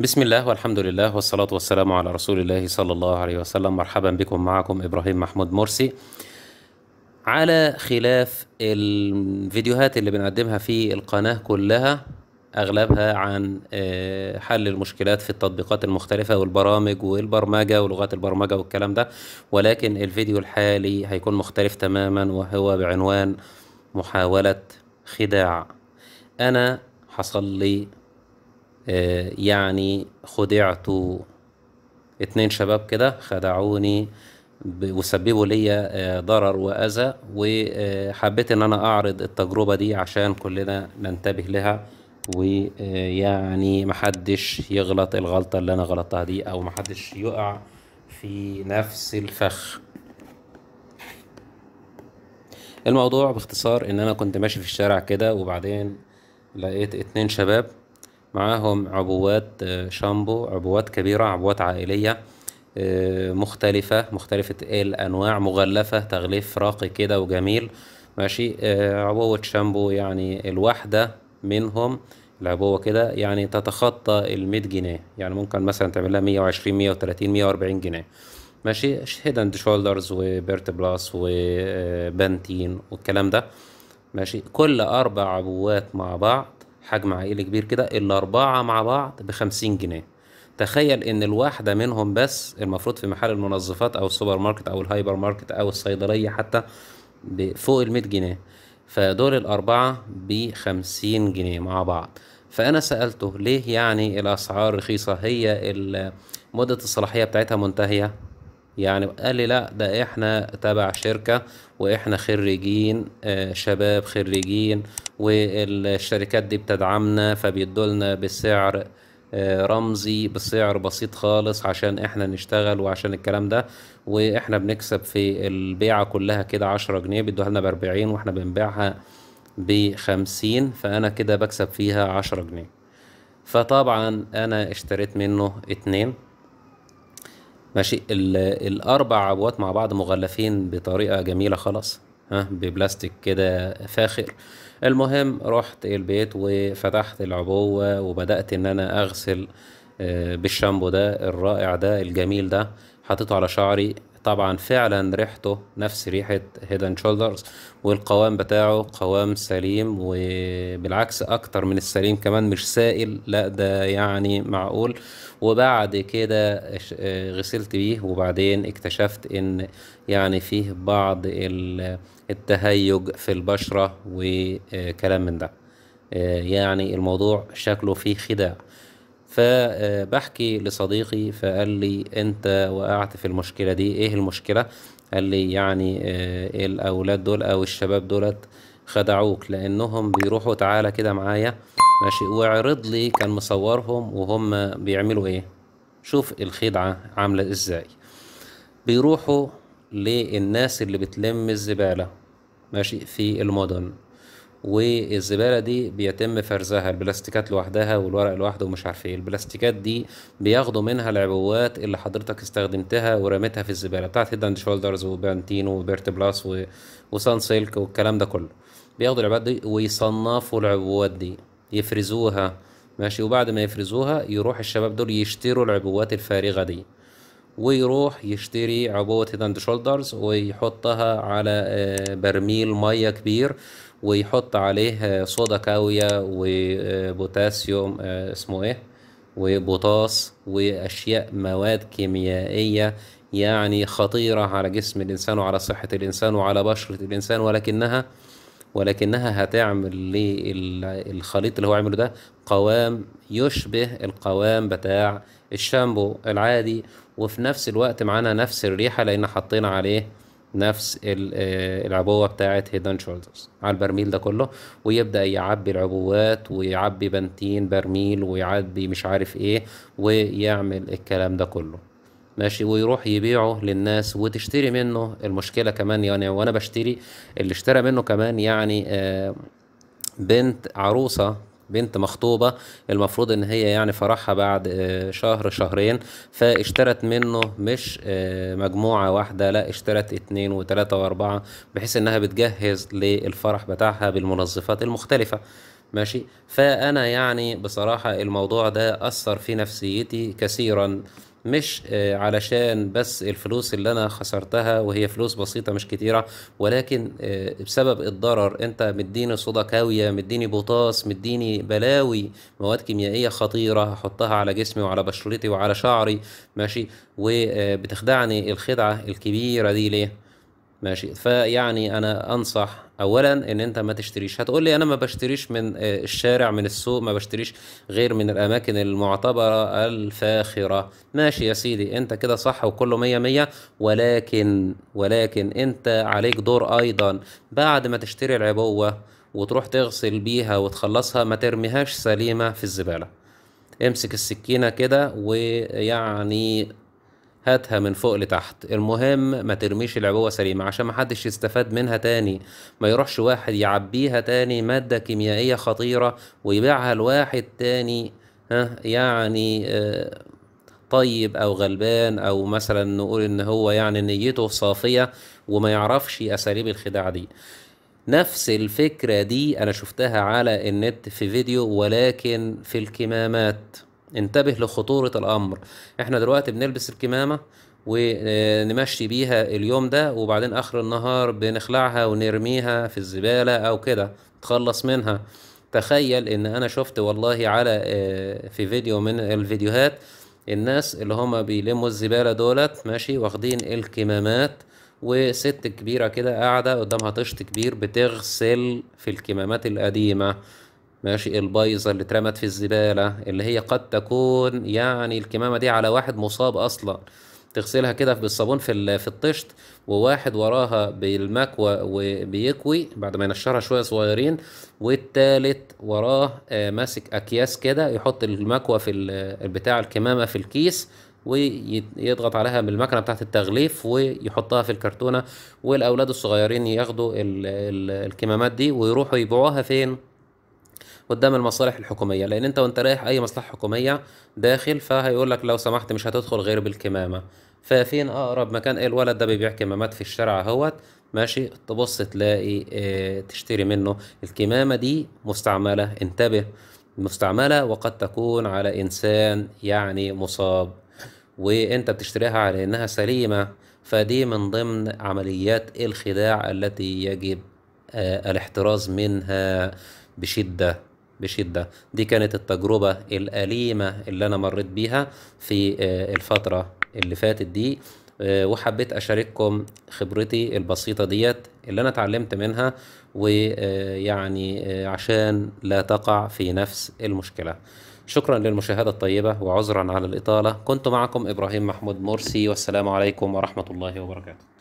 بسم الله والحمد لله والصلاة والسلام على رسول الله صلى الله عليه وسلم مرحبا بكم معكم إبراهيم محمود مرسي على خلاف الفيديوهات اللي بنقدمها في القناة كلها أغلبها عن آه، حل المشكلات في التطبيقات المختلفة والبرامج والبرمجة ولغات البرمجة والكلام ده ولكن الفيديو الحالي هيكون مختلف تماما وهو بعنوان محاولة خداع أنا حصل لي آه، يعني خدعت اتنين شباب كده خدعوني وسببوا ليا آه، ضرر واذى وحبيت ان انا اعرض التجربه دي عشان كلنا ننتبه لها ويعني محدش يغلط الغلطه اللي انا غلطتها دي او محدش يقع في نفس الفخ الموضوع باختصار ان انا كنت ماشي في الشارع كده وبعدين لقيت اتنين شباب معاهم عبوات آه، شامبو عبوات كبيرة عبوات عائلية آه، مختلفة مختلفة الأنواع مغلفة تغليف راقي كده وجميل ماشي آه، عبوة شامبو يعني الواحدة منهم العبوة كده يعني تتخطى المية جنيه يعني ممكن مثلا تعملها مية وعشرين مية وتلاتين مية وأربعين جنيه ماشي هيد اند شولدرز وبيرت بلاس وبانتين والكلام ده ماشي كل أربع عبوات مع بعض حجم عائلي كبير كده الأربعة مع بعض بخمسين جنيه تخيل إن الواحدة منهم بس المفروض في محل المنظفات أو السوبر ماركت أو الهايبر ماركت أو الصيدلية حتى فوق المية جنيه فدول الأربعة بخمسين جنيه مع بعض فأنا سألته ليه يعني الأسعار رخيصة هي مدة الصلاحية بتاعتها منتهية يعني قال لي لا ده احنا تبع شركة واحنا خريجين آه، شباب خريجين والشركات دي بتدعمنا فبيدولنا بسعر آه، رمزي بسعر بسيط خالص عشان احنا نشتغل وعشان الكلام ده واحنا بنكسب في البيعة كلها كده عشرة جنيه بيدوها لنا باربعين واحنا بنبيعها بخمسين فانا كده بكسب فيها عشرة جنيه فطبعا انا اشتريت منه اتنين ماشي الاربع عبوات مع بعض مغلفين بطريقه جميله خلاص ها ببلاستيك كده فاخر المهم رحت البيت وفتحت العبوه وبدات ان انا اغسل آه، بالشامبو ده الرائع ده الجميل ده حطيته على شعري طبعا فعلا ريحته نفس ريحة هيد اند شولدرز والقوام بتاعه قوام سليم وبالعكس اكتر من السليم كمان مش سائل لا ده يعني معقول وبعد كده آه، غسلت بيه وبعدين اكتشفت ان يعني فيه بعض التهيج في البشرة وكلام آه، من ده آه، يعني الموضوع شكله فيه خداع فبحكي لصديقي فقال لي انت وقعت في المشكله دي ايه المشكله قال لي يعني آه، إيه الاولاد دول او الشباب دولت خدعوك لانهم بيروحوا تعالى كده معايا ماشي وعرض لي كان مصورهم وهم بيعملوا ايه شوف الخدعه عامله ازاي بيروحوا للناس اللي بتلم الزباله ماشي في المدن والزباله دي بيتم فرزها البلاستيكات لوحدها والورق لوحده ومش عارف ايه البلاستيكات دي بياخدوا منها العبوات اللي حضرتك استخدمتها ورميتها في الزباله بتاعت هيد اند شولدرز وبانتينو وبيرت بلاس و... وسان سيلك والكلام ده كله بياخدوا العبوات دي ويصنفوا العبوات دي يفرزوها ماشي وبعد ما يفرزوها يروح الشباب دول يشتروا العبوات الفارغه دي ويروح يشتري عبوة هيد اند شولدرز ويحطها على آه، برميل مية كبير ويحط عليه صودا كاوية وبوتاسيوم اسمه ايه وبوتاس واشياء مواد كيميائية يعني خطيرة على جسم الانسان وعلى صحة الانسان وعلى بشرة الانسان ولكنها ولكنها هتعمل للخليط اللي هو عمله ده قوام يشبه القوام بتاع الشامبو العادي وفي نفس الوقت معانا نفس الريحة لأن حطينا عليه نفس آه، العبوه بتاعه هيدن شولدرز على البرميل ده كله ويبدا يعبي العبوات ويعبي بنتين برميل ويعبي مش عارف ايه ويعمل الكلام ده كله ماشي ويروح يبيعه للناس وتشتري منه المشكله كمان يعني وانا بشتري اللي اشترى منه كمان يعني آه، بنت عروسه بنت مخطوبه المفروض ان هي يعني فرحها بعد آه، شهر شهرين فاشترت منه مش آه، مجموعه واحده لا اشترت اتنين وتلاته واربعه بحيث انها بتجهز للفرح بتاعها بالمنظفات المختلفه ماشي فانا يعني بصراحه الموضوع ده اثر في نفسيتي كثيرا مش آه، علشان بس الفلوس اللي انا خسرتها وهي فلوس بسيطه مش كتيره ولكن آه، بسبب الضرر انت مديني صودا كاويه مديني بوتاس مديني بلاوي مواد كيميائيه خطيره هحطها على جسمي وعلى بشرتي وعلى شعري ماشي وبتخدعني آه، الخدعه الكبيره دي ليه ماشي فيعني انا انصح اولا ان انت ما تشتريش هتقول لي انا ما بشتريش من آه، الشارع من السوق ما بشتريش غير من الاماكن المعتبره الفاخره ماشي يا سيدي انت كده صح وكله مية مية ولكن ولكن انت عليك دور ايضا بعد ما تشتري العبوه وتروح تغسل بيها وتخلصها ما ترميهاش سليمه في الزباله امسك السكينه كده ويعني هاتها من فوق لتحت المهم ما ترميش العبوة سليمة عشان محدش يستفاد منها تاني ما يروحش واحد يعبيها تاني مادة كيميائية خطيرة ويبيعها لواحد تاني ها يعني آه، طيب او غلبان او مثلا نقول ان هو يعني نيته صافية وما يعرفش اساليب الخداع دي نفس الفكرة دي انا شفتها على النت في فيديو ولكن في الكمامات انتبه لخطورة الأمر احنا دلوقتي بنلبس الكمامة ونمشي بيها اليوم ده وبعدين آخر النهار بنخلعها ونرميها في الزبالة أو كده تخلص منها تخيل ان انا شفت والله على آه، في فيديو من الفيديوهات الناس اللي هما بيلموا الزبالة دولت ماشي واخدين الكمامات وست كبيرة كده قاعدة قدامها طشت كبير بتغسل في الكمامات القديمة ماشي البايظه اللي اترمت في الزباله اللي هي قد تكون يعني الكمامه دي على واحد مصاب اصلا تغسلها كده بالصابون في في الطشت وواحد وراها بالمكوى وبيكوي بعد ما ينشرها شويه صغيرين والتالت وراه آه، ماسك اكياس كده يحط المكوى في بتاع الكمامه في الكيس ويضغط عليها بالمكنه بتاعه التغليف ويحطها في الكرتونه والاولاد الصغيرين ياخدوا الكمامات دي ويروحوا يبيعوها فين قدام المصالح الحكوميه لان انت وانت رايح اي مصلحه حكوميه داخل فهيقول لك لو سمحت مش هتدخل غير بالكمامه ففين اقرب مكان ايه الولد ده بيبيع كمامات في الشارع اهوت ماشي تبص تلاقي اه تشتري منه الكمامه دي مستعمله انتبه مستعمله وقد تكون على انسان يعني مصاب وانت بتشتريها على انها سليمه فدي من ضمن عمليات الخداع التي يجب آه، الاحتراز منها بشده بشدة دي كانت التجربة الأليمة اللي أنا مريت بيها في آه، الفترة اللي فاتت دي آه، وحبيت أشارككم خبرتي البسيطة ديت اللي أنا اتعلمت منها ويعني آه، عشان لا تقع في نفس المشكلة شكرا للمشاهدة الطيبة وعذرا على الإطالة كنت معكم إبراهيم محمود مرسي والسلام عليكم ورحمة الله وبركاته